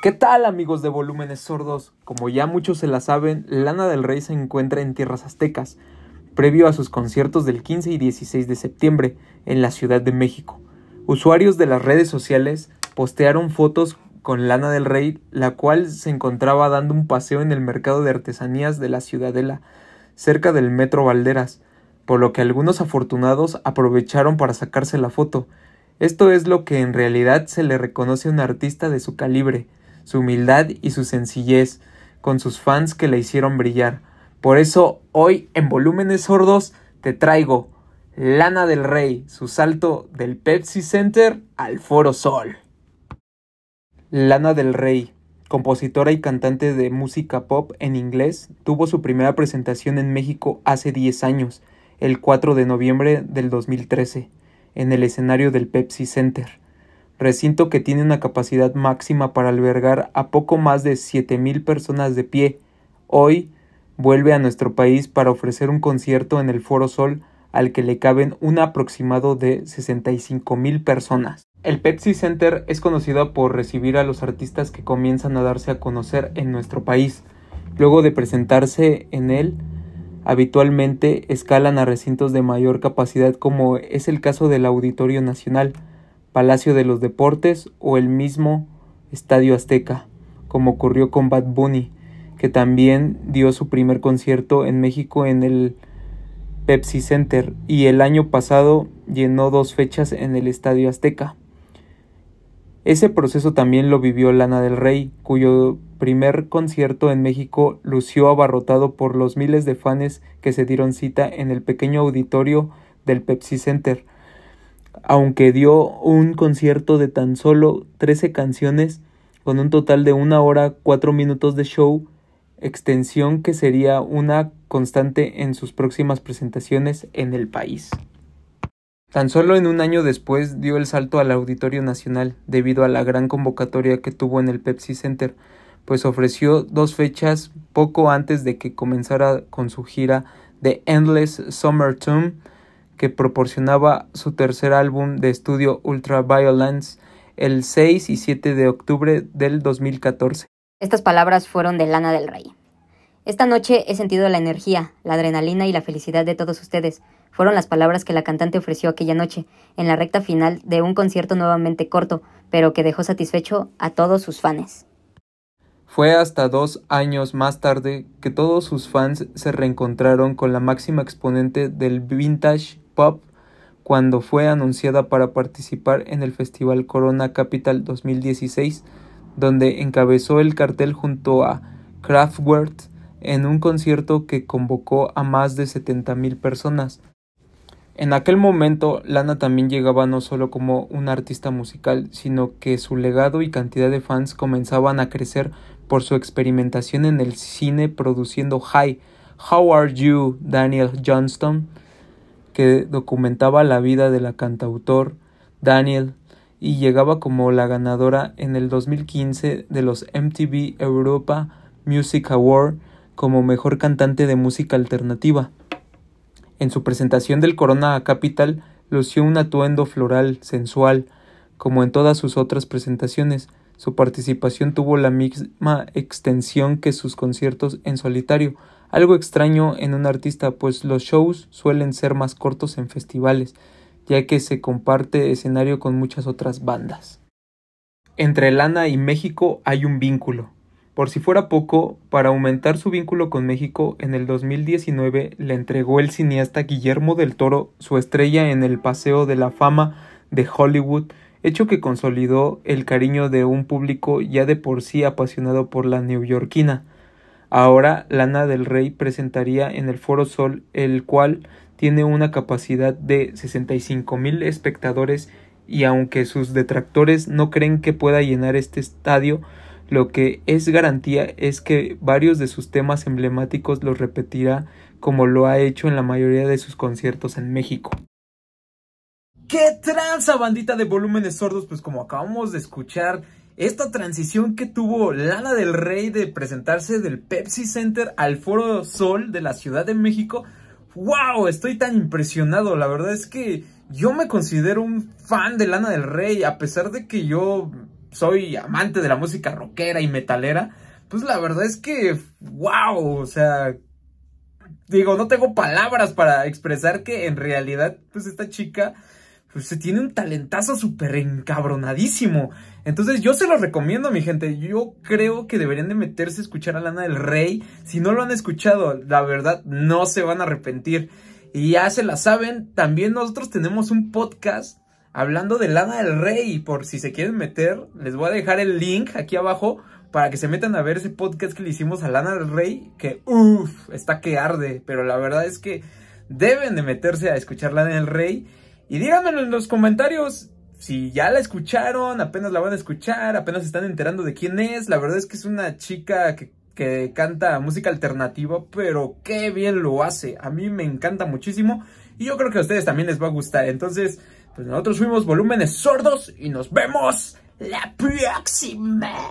¿Qué tal amigos de Volúmenes Sordos? Como ya muchos se la saben, Lana del Rey se encuentra en tierras aztecas, previo a sus conciertos del 15 y 16 de septiembre en la Ciudad de México. Usuarios de las redes sociales postearon fotos con Lana del Rey, la cual se encontraba dando un paseo en el mercado de artesanías de la Ciudadela, cerca del Metro Valderas, por lo que algunos afortunados aprovecharon para sacarse la foto. Esto es lo que en realidad se le reconoce a un artista de su calibre, su humildad y su sencillez, con sus fans que la hicieron brillar. Por eso hoy en Volúmenes Sordos te traigo Lana del Rey, su salto del Pepsi Center al Foro Sol. Lana del Rey, compositora y cantante de música pop en inglés, tuvo su primera presentación en México hace 10 años, el 4 de noviembre del 2013, en el escenario del Pepsi Center recinto que tiene una capacidad máxima para albergar a poco más de 7.000 personas de pie, hoy vuelve a nuestro país para ofrecer un concierto en el Foro Sol al que le caben un aproximado de 65.000 personas. El Pepsi Center es conocido por recibir a los artistas que comienzan a darse a conocer en nuestro país. Luego de presentarse en él, habitualmente escalan a recintos de mayor capacidad como es el caso del Auditorio Nacional, Palacio de los Deportes o el mismo Estadio Azteca, como ocurrió con Bad Bunny, que también dio su primer concierto en México en el Pepsi Center y el año pasado llenó dos fechas en el Estadio Azteca. Ese proceso también lo vivió Lana del Rey, cuyo primer concierto en México lució abarrotado por los miles de fans que se dieron cita en el pequeño auditorio del Pepsi Center aunque dio un concierto de tan solo 13 canciones con un total de una hora cuatro minutos de show, extensión que sería una constante en sus próximas presentaciones en el país. Tan solo en un año después dio el salto al Auditorio Nacional debido a la gran convocatoria que tuvo en el Pepsi Center, pues ofreció dos fechas poco antes de que comenzara con su gira The Endless Summer Tomb que proporcionaba su tercer álbum de estudio Ultraviolence el 6 y 7 de octubre del 2014. Estas palabras fueron de Lana del Rey. Esta noche he sentido la energía, la adrenalina y la felicidad de todos ustedes. Fueron las palabras que la cantante ofreció aquella noche, en la recta final de un concierto nuevamente corto, pero que dejó satisfecho a todos sus fans. Fue hasta dos años más tarde que todos sus fans se reencontraron con la máxima exponente del vintage cuando fue anunciada para participar en el Festival Corona Capital 2016, donde encabezó el cartel junto a Kraftwerk en un concierto que convocó a más de 70.000 personas. En aquel momento, Lana también llegaba no solo como una artista musical, sino que su legado y cantidad de fans comenzaban a crecer por su experimentación en el cine produciendo Hi, How Are You, Daniel Johnston, que documentaba la vida de la cantautor Daniel y llegaba como la ganadora en el 2015 de los MTV Europa Music Award como mejor cantante de música alternativa. En su presentación del Corona Capital lució un atuendo floral sensual, como en todas sus otras presentaciones. Su participación tuvo la misma extensión que sus conciertos en solitario, algo extraño en un artista, pues los shows suelen ser más cortos en festivales, ya que se comparte escenario con muchas otras bandas. Entre Lana y México hay un vínculo. Por si fuera poco, para aumentar su vínculo con México, en el 2019 le entregó el cineasta Guillermo del Toro su estrella en el Paseo de la Fama de Hollywood, hecho que consolidó el cariño de un público ya de por sí apasionado por la neoyorquina. Ahora Lana del Rey presentaría en el Foro Sol, el cual tiene una capacidad de 65 mil espectadores y aunque sus detractores no creen que pueda llenar este estadio, lo que es garantía es que varios de sus temas emblemáticos los repetirá como lo ha hecho en la mayoría de sus conciertos en México. ¡Qué tranza bandita de volúmenes sordos! Pues como acabamos de escuchar esta transición que tuvo Lana del Rey de presentarse del Pepsi Center al Foro Sol de la Ciudad de México, wow, estoy tan impresionado, la verdad es que yo me considero un fan de Lana del Rey, a pesar de que yo soy amante de la música rockera y metalera, pues la verdad es que, wow, o sea, digo, no tengo palabras para expresar que en realidad, pues esta chica se tiene un talentazo súper encabronadísimo. Entonces yo se lo recomiendo, mi gente. Yo creo que deberían de meterse a escuchar a Lana del Rey. Si no lo han escuchado, la verdad, no se van a arrepentir. Y ya se la saben, también nosotros tenemos un podcast hablando de Lana del Rey. por si se quieren meter, les voy a dejar el link aquí abajo para que se metan a ver ese podcast que le hicimos a Lana del Rey. Que uff, está que arde. Pero la verdad es que deben de meterse a escuchar Lana del Rey. Y díganmelo en los comentarios si ya la escucharon, apenas la van a escuchar, apenas están enterando de quién es. La verdad es que es una chica que, que canta música alternativa, pero qué bien lo hace. A mí me encanta muchísimo y yo creo que a ustedes también les va a gustar. Entonces, pues nosotros fuimos Volúmenes Sordos y nos vemos la próxima.